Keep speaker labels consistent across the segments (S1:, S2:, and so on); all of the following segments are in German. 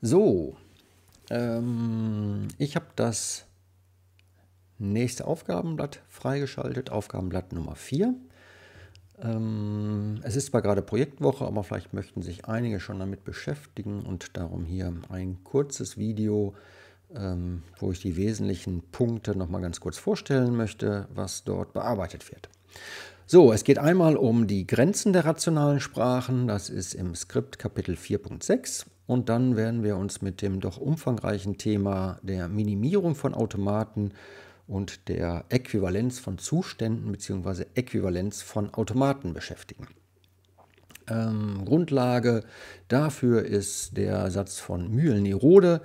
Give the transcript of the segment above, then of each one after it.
S1: So, ähm, ich habe das nächste Aufgabenblatt freigeschaltet, Aufgabenblatt Nummer 4. Ähm, es ist zwar gerade Projektwoche, aber vielleicht möchten sich einige schon damit beschäftigen und darum hier ein kurzes Video, ähm, wo ich die wesentlichen Punkte nochmal ganz kurz vorstellen möchte, was dort bearbeitet wird. So, es geht einmal um die Grenzen der rationalen Sprachen, das ist im Skript Kapitel 4.6 und dann werden wir uns mit dem doch umfangreichen Thema der Minimierung von Automaten und der Äquivalenz von Zuständen bzw. Äquivalenz von Automaten beschäftigen. Ähm, Grundlage dafür ist der Satz von Mühlen-Nerode,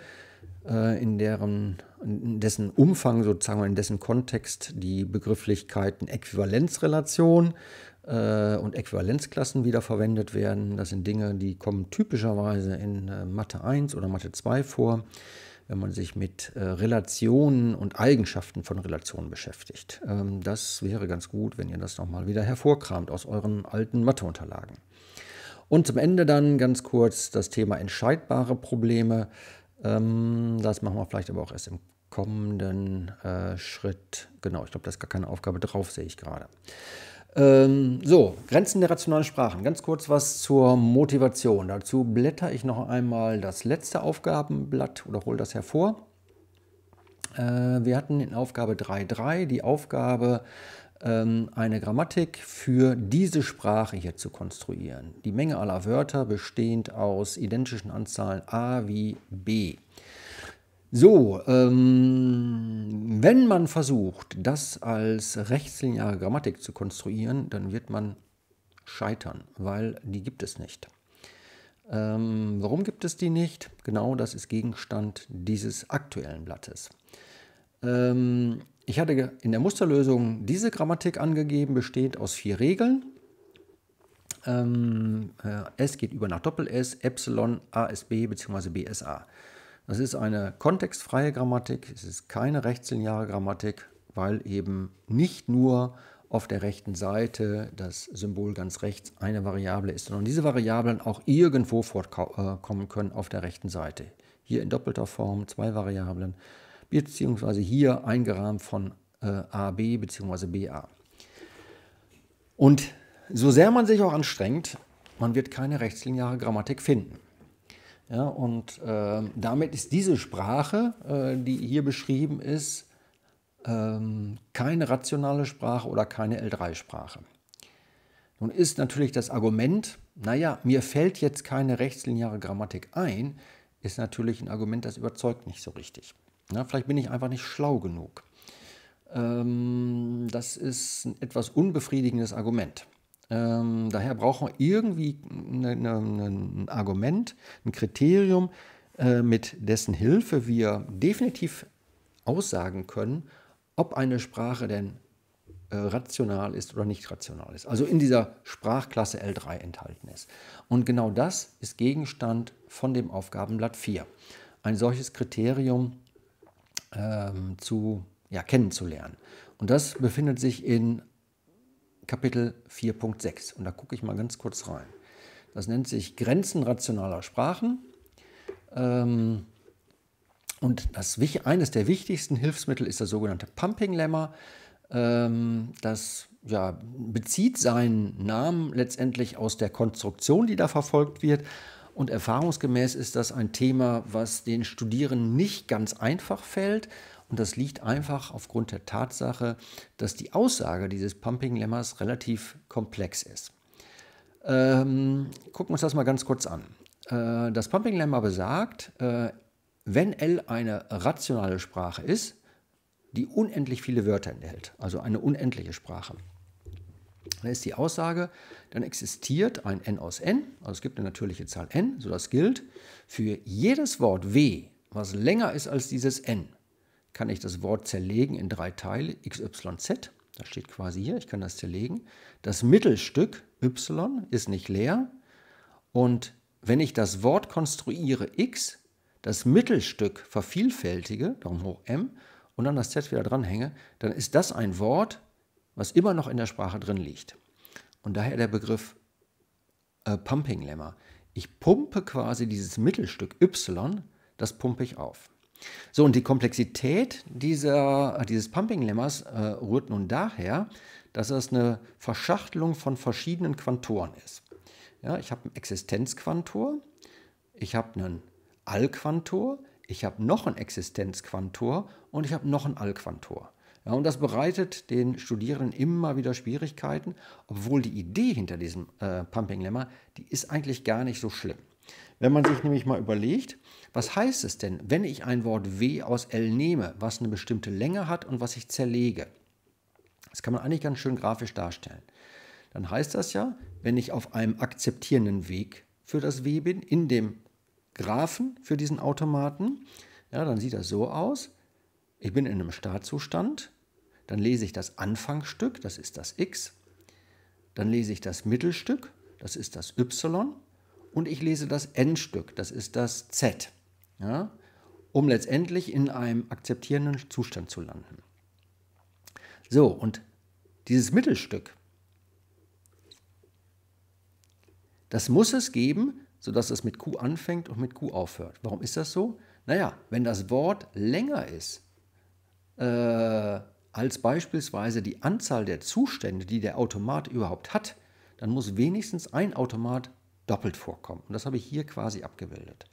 S1: äh, in, deren, in dessen Umfang, sozusagen in dessen Kontext die Begrifflichkeiten Äquivalenzrelation äh, und Äquivalenzklassen wieder verwendet werden. Das sind Dinge, die kommen typischerweise in äh, Mathe 1 oder Mathe 2 vor, wenn man sich mit äh, Relationen und Eigenschaften von Relationen beschäftigt. Ähm, das wäre ganz gut, wenn ihr das nochmal wieder hervorkramt aus euren alten Matheunterlagen. Und zum Ende dann ganz kurz das Thema entscheidbare Probleme. Ähm, das machen wir vielleicht aber auch erst im kommenden äh, Schritt. Genau, ich glaube, da ist gar keine Aufgabe drauf, sehe ich gerade. Ähm, so, Grenzen der rationalen Sprachen. Ganz kurz was zur Motivation. Dazu blätter ich noch einmal das letzte Aufgabenblatt oder hole das hervor. Äh, wir hatten in Aufgabe 3.3 die Aufgabe, ähm, eine Grammatik für diese Sprache hier zu konstruieren. Die Menge aller Wörter bestehend aus identischen Anzahlen a wie b. So, ähm, wenn man versucht, das als rechtslineare Grammatik zu konstruieren, dann wird man scheitern, weil die gibt es nicht. Ähm, warum gibt es die nicht? Genau das ist Gegenstand dieses aktuellen Blattes. Ähm, ich hatte in der Musterlösung diese Grammatik angegeben, besteht aus vier Regeln. Ähm, äh, S geht über nach Doppel-S, Epsilon, ASB bzw. BSA. Das ist eine kontextfreie Grammatik, es ist keine rechtslineare Grammatik, weil eben nicht nur auf der rechten Seite das Symbol ganz rechts eine Variable ist, sondern diese Variablen auch irgendwo fortkommen äh, können auf der rechten Seite. Hier in doppelter Form zwei Variablen beziehungsweise hier eingerahmt von äh, AB bzw. BA. Und so sehr man sich auch anstrengt, man wird keine rechtslineare Grammatik finden. Ja, und äh, damit ist diese Sprache, äh, die hier beschrieben ist, ähm, keine rationale Sprache oder keine L3-Sprache. Nun ist natürlich das Argument, naja, mir fällt jetzt keine rechtslineare Grammatik ein, ist natürlich ein Argument, das überzeugt nicht so richtig. Ja, vielleicht bin ich einfach nicht schlau genug. Ähm, das ist ein etwas unbefriedigendes Argument. Ähm, daher brauchen wir irgendwie ne, ne, ne, ein Argument, ein Kriterium, äh, mit dessen Hilfe wir definitiv aussagen können, ob eine Sprache denn äh, rational ist oder nicht rational ist. Also in dieser Sprachklasse L3 enthalten ist. Und genau das ist Gegenstand von dem Aufgabenblatt 4. Ein solches Kriterium ähm, zu, ja, kennenzulernen. Und das befindet sich in Kapitel 4.6. Und da gucke ich mal ganz kurz rein. Das nennt sich Grenzen rationaler Sprachen. Ähm, und das, eines der wichtigsten Hilfsmittel ist das sogenannte Pumping-Lemma. Ähm, das ja, bezieht seinen Namen letztendlich aus der Konstruktion, die da verfolgt wird. Und erfahrungsgemäß ist das ein Thema, was den Studierenden nicht ganz einfach fällt. Und das liegt einfach aufgrund der Tatsache, dass die Aussage dieses Pumping-Lemmas relativ komplex ist. Ähm, gucken wir uns das mal ganz kurz an. Äh, das Pumping-Lemma besagt, äh, wenn L eine rationale Sprache ist, die unendlich viele Wörter enthält, also eine unendliche Sprache, da ist die Aussage, dann existiert ein n aus n, also es gibt eine natürliche Zahl n, so das gilt für jedes Wort w, was länger ist als dieses n, kann ich das Wort zerlegen in drei Teile, x, y, z. Das steht quasi hier, ich kann das zerlegen. Das Mittelstück y ist nicht leer. Und wenn ich das Wort konstruiere x, das Mittelstück vervielfältige, darum hoch m, und dann das z wieder dranhänge, dann ist das ein Wort, was immer noch in der Sprache drin liegt. Und daher der Begriff äh, Pumping Lemma. Ich pumpe quasi dieses Mittelstück Y, das pumpe ich auf. So, und die Komplexität dieser, dieses Pumping-Lemmas äh, rührt nun daher, dass es eine Verschachtelung von verschiedenen Quantoren ist. Ja, ich habe ein Existenzquantor, ich habe einen Allquantor, ich habe noch ein Existenzquantor und ich habe noch ein Allquantor. Ja, und das bereitet den Studierenden immer wieder Schwierigkeiten, obwohl die Idee hinter diesem äh, Pumping Lemma, die ist eigentlich gar nicht so schlimm. Wenn man sich nämlich mal überlegt, was heißt es denn, wenn ich ein Wort W aus L nehme, was eine bestimmte Länge hat und was ich zerlege? Das kann man eigentlich ganz schön grafisch darstellen. Dann heißt das ja, wenn ich auf einem akzeptierenden Weg für das W bin, in dem Graphen für diesen Automaten, ja, dann sieht das so aus. Ich bin in einem Startzustand, dann lese ich das Anfangsstück, das ist das X. Dann lese ich das Mittelstück, das ist das Y. Und ich lese das Endstück, das ist das Z. Ja? Um letztendlich in einem akzeptierenden Zustand zu landen. So, und dieses Mittelstück, das muss es geben, sodass es mit Q anfängt und mit Q aufhört. Warum ist das so? Naja, wenn das Wort länger ist, äh, als beispielsweise die Anzahl der Zustände, die der Automat überhaupt hat, dann muss wenigstens ein Automat doppelt vorkommen. Und das habe ich hier quasi abgebildet.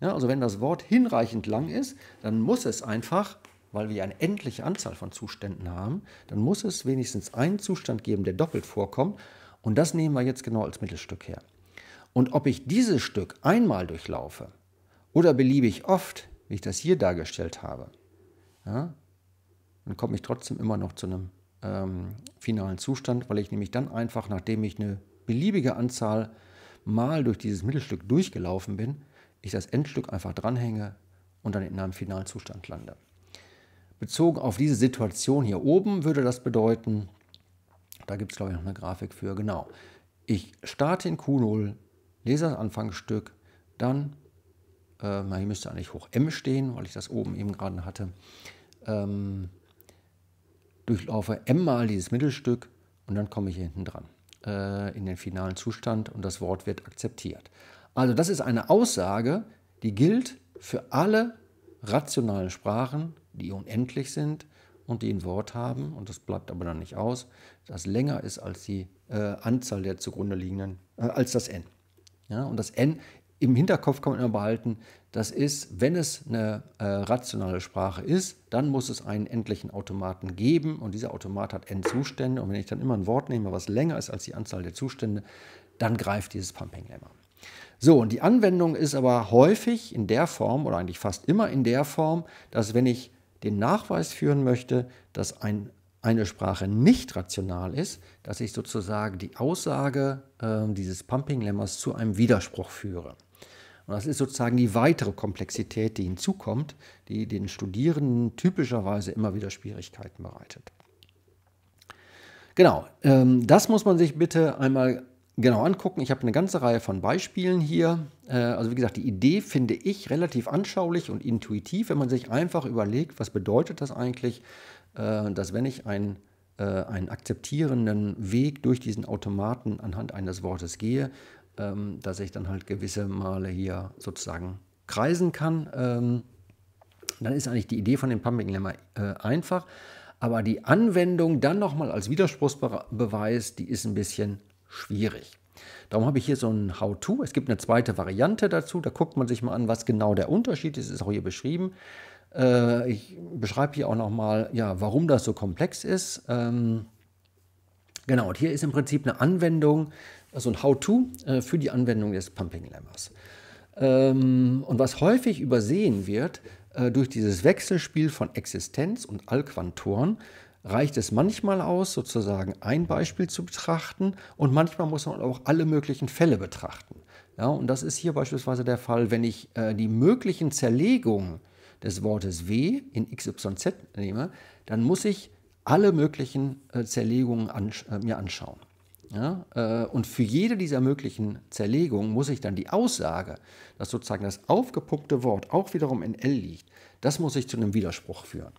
S1: Ja, also wenn das Wort hinreichend lang ist, dann muss es einfach, weil wir eine endliche Anzahl von Zuständen haben, dann muss es wenigstens einen Zustand geben, der doppelt vorkommt. Und das nehmen wir jetzt genau als Mittelstück her. Und ob ich dieses Stück einmal durchlaufe oder beliebig oft, wie ich das hier dargestellt habe, ja, dann komme ich trotzdem immer noch zu einem ähm, finalen Zustand, weil ich nämlich dann einfach, nachdem ich eine beliebige Anzahl Mal durch dieses Mittelstück durchgelaufen bin, ich das Endstück einfach dranhänge und dann in einem finalen Zustand lande. Bezogen auf diese Situation hier oben würde das bedeuten, da gibt es glaube ich noch eine Grafik für, genau. Ich starte in Q0, lese das Anfangsstück, dann, äh, hier müsste eigentlich hoch M stehen, weil ich das oben eben gerade hatte, ähm, durchlaufe m mal dieses Mittelstück und dann komme ich hier hinten dran äh, in den finalen Zustand und das Wort wird akzeptiert. Also das ist eine Aussage, die gilt für alle rationalen Sprachen, die unendlich sind und die ein Wort haben, und das bleibt aber dann nicht aus, das länger ist als die äh, Anzahl der zugrunde liegenden, äh, als das n. Ja, und das n im Hinterkopf kann man immer behalten, das ist, wenn es eine äh, rationale Sprache ist, dann muss es einen endlichen Automaten geben und dieser Automat hat Endzustände und wenn ich dann immer ein Wort nehme, was länger ist als die Anzahl der Zustände, dann greift dieses Pumping-Lemma. So, und die Anwendung ist aber häufig in der Form oder eigentlich fast immer in der Form, dass wenn ich den Nachweis führen möchte, dass ein, eine Sprache nicht rational ist, dass ich sozusagen die Aussage äh, dieses Pumping-Lemmas zu einem Widerspruch führe. Und das ist sozusagen die weitere Komplexität, die hinzukommt, die den Studierenden typischerweise immer wieder Schwierigkeiten bereitet. Genau, ähm, das muss man sich bitte einmal genau angucken. Ich habe eine ganze Reihe von Beispielen hier. Äh, also wie gesagt, die Idee finde ich relativ anschaulich und intuitiv, wenn man sich einfach überlegt, was bedeutet das eigentlich, äh, dass wenn ich ein äh, einen akzeptierenden Weg durch diesen Automaten anhand eines Wortes gehe, ähm, dass ich dann halt gewisse Male hier sozusagen kreisen kann. Ähm, dann ist eigentlich die Idee von dem Pumping Lemma äh, einfach. Aber die Anwendung dann nochmal als Widerspruchsbeweis, die ist ein bisschen schwierig. Darum habe ich hier so ein How-To. Es gibt eine zweite Variante dazu. Da guckt man sich mal an, was genau der Unterschied ist. Das ist auch hier beschrieben. Äh, ich beschreibe hier auch nochmal, ja, warum das so komplex ist. Ähm, genau, und hier ist im Prinzip eine Anwendung, also ein How-To äh, für die Anwendung des Pumping Lemmers. Ähm, und was häufig übersehen wird, äh, durch dieses Wechselspiel von Existenz und Alquantoren, reicht es manchmal aus, sozusagen ein Beispiel zu betrachten und manchmal muss man auch alle möglichen Fälle betrachten. Ja, und das ist hier beispielsweise der Fall, wenn ich äh, die möglichen Zerlegungen des Wortes W in XYZ nehme, dann muss ich alle möglichen äh, Zerlegungen ansch äh, mir anschauen. Ja, äh, und für jede dieser möglichen Zerlegungen muss ich dann die Aussage, dass sozusagen das aufgepuppte Wort auch wiederum in L liegt, das muss ich zu einem Widerspruch führen.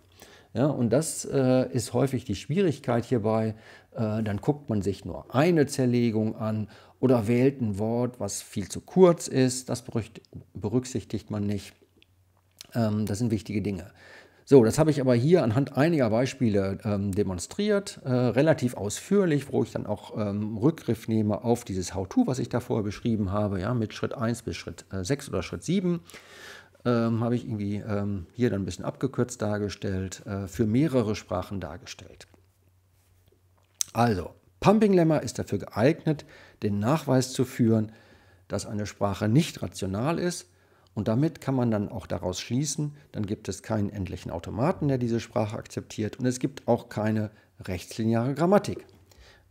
S1: Ja, und das äh, ist häufig die Schwierigkeit hierbei. Äh, dann guckt man sich nur eine Zerlegung an oder wählt ein Wort, was viel zu kurz ist. Das berücksichtigt man nicht. Ähm, das sind wichtige Dinge. So, das habe ich aber hier anhand einiger Beispiele ähm, demonstriert, äh, relativ ausführlich, wo ich dann auch ähm, Rückgriff nehme auf dieses How-To, was ich da vorher beschrieben habe, ja, mit Schritt 1 bis Schritt äh, 6 oder Schritt 7. Ähm, habe ich irgendwie ähm, hier dann ein bisschen abgekürzt dargestellt, äh, für mehrere Sprachen dargestellt. Also, Pumping Lemma ist dafür geeignet, den Nachweis zu führen, dass eine Sprache nicht rational ist, und damit kann man dann auch daraus schließen, dann gibt es keinen endlichen Automaten, der diese Sprache akzeptiert und es gibt auch keine rechtslineare Grammatik,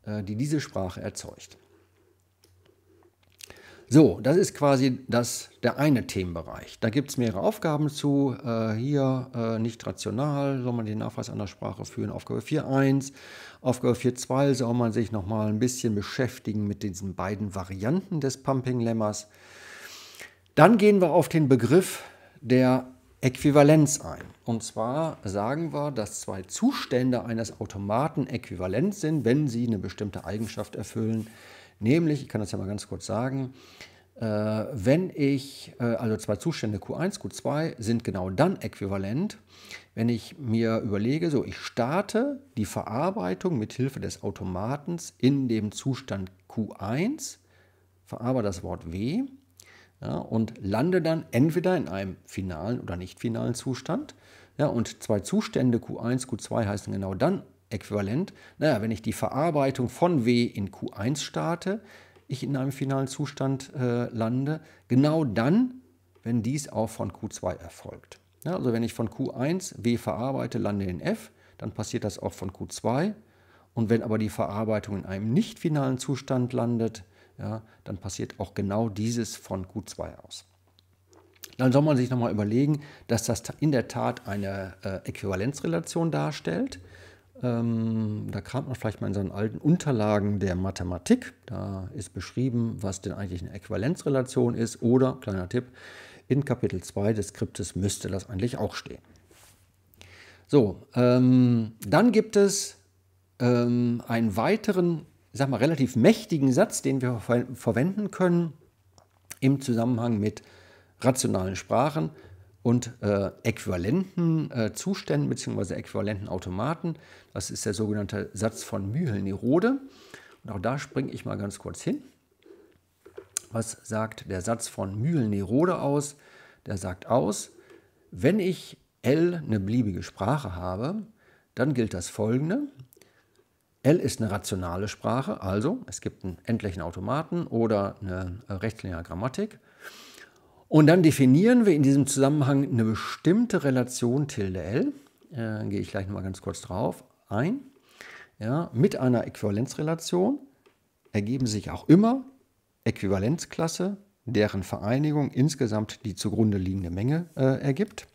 S1: äh, die diese Sprache erzeugt. So, das ist quasi das, der eine Themenbereich. Da gibt es mehrere Aufgaben zu. Äh, hier äh, nicht rational, soll man den Nachweis einer Sprache führen. Aufgabe 4.1. Aufgabe 4.2 soll man sich nochmal ein bisschen beschäftigen mit diesen beiden Varianten des Pumping-Lemmas. Dann gehen wir auf den Begriff der Äquivalenz ein. Und zwar sagen wir, dass zwei Zustände eines Automaten äquivalent sind, wenn sie eine bestimmte Eigenschaft erfüllen. Nämlich, ich kann das ja mal ganz kurz sagen, äh, wenn ich, äh, also zwei Zustände Q1, Q2 sind genau dann äquivalent, wenn ich mir überlege, so ich starte die Verarbeitung mit Hilfe des Automatens in dem Zustand Q1, verarbeite das Wort W ja, und lande dann entweder in einem finalen oder nicht finalen Zustand. Ja, und zwei Zustände Q1, Q2 heißen genau dann äquivalent. Naja, wenn ich die Verarbeitung von W in Q1 starte, ich in einem finalen Zustand äh, lande, genau dann, wenn dies auch von Q2 erfolgt. Ja, also wenn ich von Q1 W verarbeite, lande in F, dann passiert das auch von Q2. Und wenn aber die Verarbeitung in einem nicht finalen Zustand landet, ja, dann passiert auch genau dieses von Q2 aus. Dann soll man sich nochmal überlegen, dass das in der Tat eine äh, Äquivalenzrelation darstellt. Ähm, da kramt man vielleicht mal in seinen alten Unterlagen der Mathematik. Da ist beschrieben, was denn eigentlich eine Äquivalenzrelation ist. Oder, kleiner Tipp, in Kapitel 2 des Skriptes müsste das eigentlich auch stehen. So, ähm, dann gibt es ähm, einen weiteren sag mal, relativ mächtigen Satz, den wir ver verwenden können im Zusammenhang mit rationalen Sprachen und äh, äquivalenten äh, Zuständen bzw. äquivalenten Automaten. Das ist der sogenannte Satz von Mühlen-Nerode. Und auch da springe ich mal ganz kurz hin. Was sagt der Satz von Mühlen-Nerode aus? Der sagt aus, wenn ich L eine beliebige Sprache habe, dann gilt das folgende. L ist eine rationale Sprache, also es gibt einen endlichen Automaten oder eine äh, rechtslineare Grammatik. Und dann definieren wir in diesem Zusammenhang eine bestimmte Relation tilde L, äh, gehe ich gleich nochmal ganz kurz drauf ein, ja, mit einer Äquivalenzrelation ergeben sich auch immer Äquivalenzklasse, deren Vereinigung insgesamt die zugrunde liegende Menge äh, ergibt.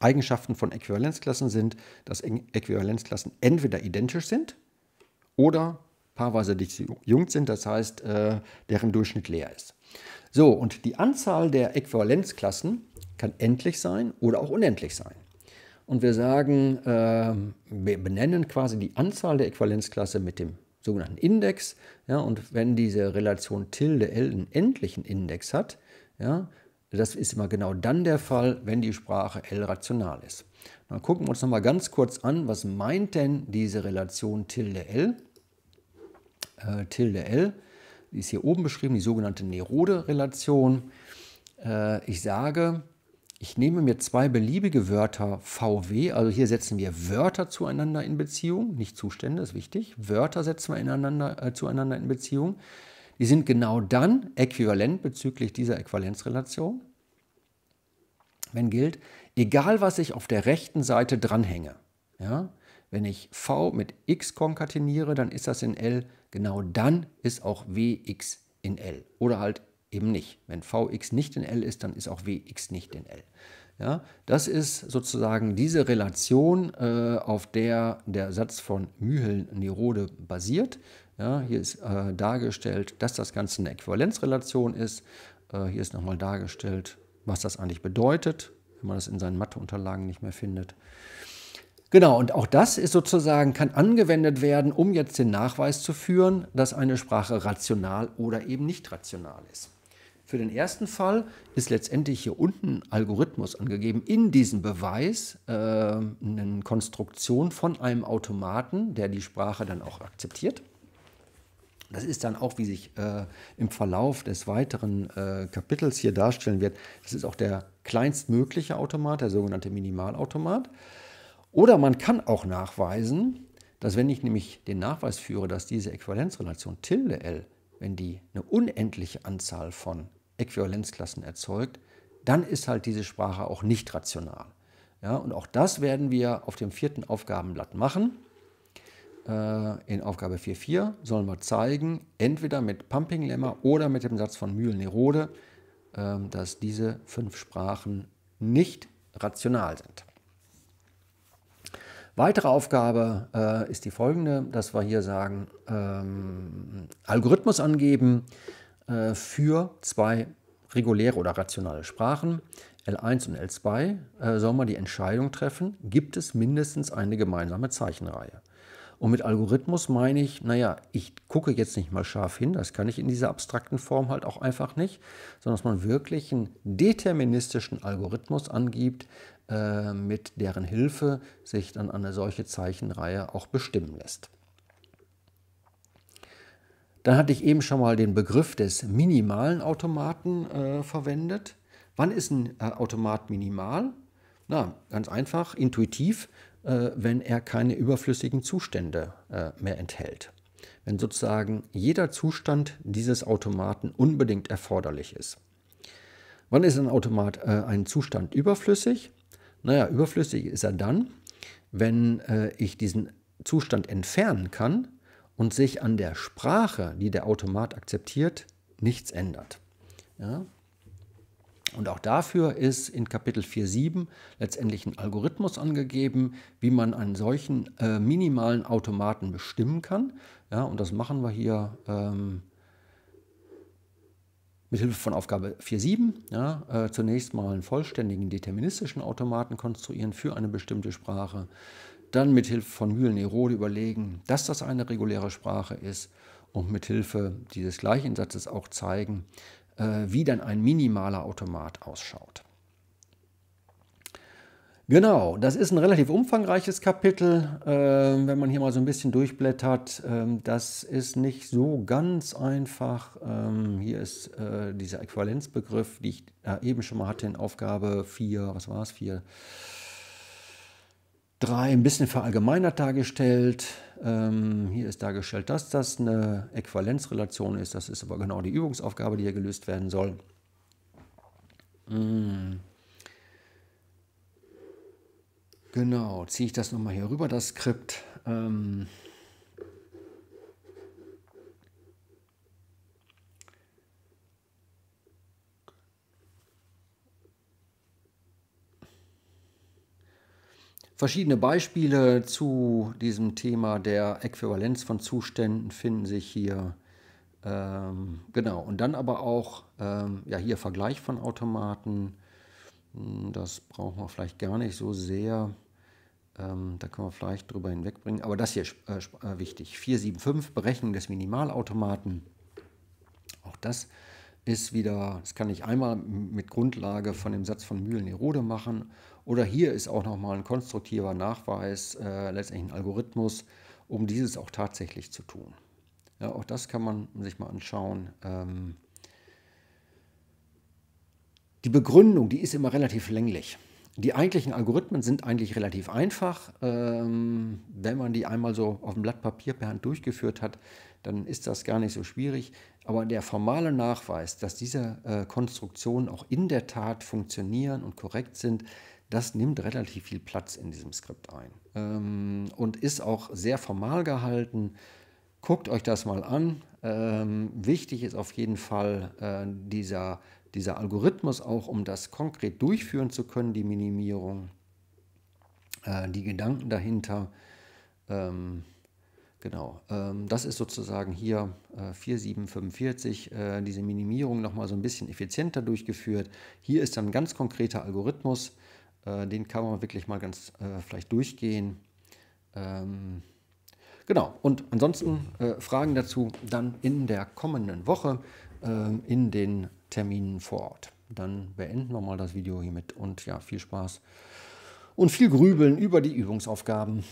S1: Eigenschaften von Äquivalenzklassen sind, dass Äquivalenzklassen entweder identisch sind oder paarweise disjunkt sind, das heißt, äh, deren Durchschnitt leer ist. So, und die Anzahl der Äquivalenzklassen kann endlich sein oder auch unendlich sein. Und wir sagen, äh, wir benennen quasi die Anzahl der Äquivalenzklasse mit dem sogenannten Index. Ja, und wenn diese Relation tilde L einen endlichen Index hat, ja, das ist immer genau dann der Fall, wenn die Sprache L rational ist. Dann gucken wir uns nochmal ganz kurz an, was meint denn diese Relation Tilde L? Äh, Tilde L, die ist hier oben beschrieben, die sogenannte Nerode-Relation. Äh, ich sage, ich nehme mir zwei beliebige Wörter VW, also hier setzen wir Wörter zueinander in Beziehung, nicht Zustände, ist wichtig. Wörter setzen wir äh, zueinander in Beziehung. Die sind genau dann äquivalent bezüglich dieser Äquivalenzrelation, wenn gilt, egal was ich auf der rechten Seite dranhänge, ja, wenn ich v mit x konkateniere, dann ist das in L, genau dann ist auch wx in L. Oder halt eben nicht. Wenn vx nicht in L ist, dann ist auch wx nicht in L. Ja, das ist sozusagen diese Relation, äh, auf der der Satz von Mühlen-Nirode basiert. Ja, hier ist äh, dargestellt, dass das Ganze eine Äquivalenzrelation ist. Äh, hier ist nochmal dargestellt, was das eigentlich bedeutet, wenn man das in seinen Matheunterlagen nicht mehr findet. Genau, und auch das ist sozusagen, kann angewendet werden, um jetzt den Nachweis zu führen, dass eine Sprache rational oder eben nicht rational ist. Für den ersten Fall ist letztendlich hier unten ein Algorithmus angegeben, in diesem Beweis äh, eine Konstruktion von einem Automaten, der die Sprache dann auch akzeptiert. Das ist dann auch, wie sich äh, im Verlauf des weiteren äh, Kapitels hier darstellen wird, das ist auch der kleinstmögliche Automat, der sogenannte Minimalautomat. Oder man kann auch nachweisen, dass wenn ich nämlich den Nachweis führe, dass diese Äquivalenzrelation Tilde L, wenn die eine unendliche Anzahl von Äquivalenzklassen erzeugt, dann ist halt diese Sprache auch nicht rational. Ja, und auch das werden wir auf dem vierten Aufgabenblatt machen. Äh, in Aufgabe 4.4 sollen wir zeigen, entweder mit Pumping-Lemma oder mit dem Satz von Mühlen-Nerode, ähm, dass diese fünf Sprachen nicht rational sind. Weitere Aufgabe äh, ist die folgende, dass wir hier sagen, ähm, Algorithmus angeben äh, für zwei reguläre oder rationale Sprachen, L1 und L2, soll man die Entscheidung treffen, gibt es mindestens eine gemeinsame Zeichenreihe. Und mit Algorithmus meine ich, naja, ich gucke jetzt nicht mal scharf hin, das kann ich in dieser abstrakten Form halt auch einfach nicht, sondern dass man wirklich einen deterministischen Algorithmus angibt, äh, mit deren Hilfe sich dann eine solche Zeichenreihe auch bestimmen lässt. Dann hatte ich eben schon mal den Begriff des minimalen Automaten äh, verwendet. Wann ist ein äh, Automat minimal? Na, ganz einfach, intuitiv, äh, wenn er keine überflüssigen Zustände äh, mehr enthält. Wenn sozusagen jeder Zustand dieses Automaten unbedingt erforderlich ist. Wann ist ein Automat äh, ein Zustand überflüssig? Naja, überflüssig ist er dann, wenn äh, ich diesen Zustand entfernen kann und sich an der Sprache, die der Automat akzeptiert, nichts ändert. Ja? Und auch dafür ist in Kapitel 4.7 letztendlich ein Algorithmus angegeben, wie man einen solchen äh, minimalen Automaten bestimmen kann. Ja, und das machen wir hier ähm, mit Hilfe von Aufgabe 4.7. Ja, äh, zunächst mal einen vollständigen deterministischen Automaten konstruieren für eine bestimmte Sprache. Dann mit Hilfe von Mühlen-Erode überlegen, dass das eine reguläre Sprache ist und mit Hilfe dieses Gleichensatzes auch zeigen, äh, wie dann ein minimaler Automat ausschaut. Genau, das ist ein relativ umfangreiches Kapitel, ähm, wenn man hier mal so ein bisschen durchblättert. Ähm, das ist nicht so ganz einfach. Ähm, hier ist äh, dieser Äquivalenzbegriff, die ich äh, eben schon mal hatte in Aufgabe 4, was war es, 4? drei ein bisschen verallgemeinert dargestellt. Ähm, hier ist dargestellt, dass das eine Äquivalenzrelation ist. Das ist aber genau die Übungsaufgabe, die hier gelöst werden soll. Mhm. Genau, ziehe ich das nochmal hier rüber, das Skript. Ähm, Verschiedene Beispiele zu diesem Thema der Äquivalenz von Zuständen finden sich hier. Ähm, genau, und dann aber auch ähm, ja, hier Vergleich von Automaten. Hm, das brauchen wir vielleicht gar nicht so sehr. Ähm, da können wir vielleicht drüber hinwegbringen. Aber das hier ist äh, äh wichtig. 475, Berechnung des Minimalautomaten. Auch das ist wieder, das kann ich einmal mit Grundlage von dem Satz von Mühlen-Erode machen oder hier ist auch nochmal ein konstruktiver Nachweis, äh, letztendlich ein Algorithmus, um dieses auch tatsächlich zu tun. Ja, auch das kann man sich mal anschauen. Ähm, die Begründung, die ist immer relativ länglich. Die eigentlichen Algorithmen sind eigentlich relativ einfach. Ähm, wenn man die einmal so auf dem Blatt Papier per Hand durchgeführt hat, dann ist das gar nicht so schwierig. Aber der formale Nachweis, dass diese äh, Konstruktionen auch in der Tat funktionieren und korrekt sind, das nimmt relativ viel Platz in diesem Skript ein ähm, und ist auch sehr formal gehalten. Guckt euch das mal an. Ähm, wichtig ist auf jeden Fall äh, dieser, dieser Algorithmus auch, um das konkret durchführen zu können, die Minimierung, äh, die Gedanken dahinter. Ähm, genau, ähm, das ist sozusagen hier äh, 4745, äh, diese Minimierung nochmal so ein bisschen effizienter durchgeführt. Hier ist dann ein ganz konkreter Algorithmus, äh, den kann man wirklich mal ganz äh, vielleicht durchgehen. Ähm, genau, und ansonsten äh, Fragen dazu dann in der kommenden Woche äh, in den Terminen vor Ort. Dann beenden wir mal das Video hiermit und ja, viel Spaß und viel Grübeln über die Übungsaufgaben.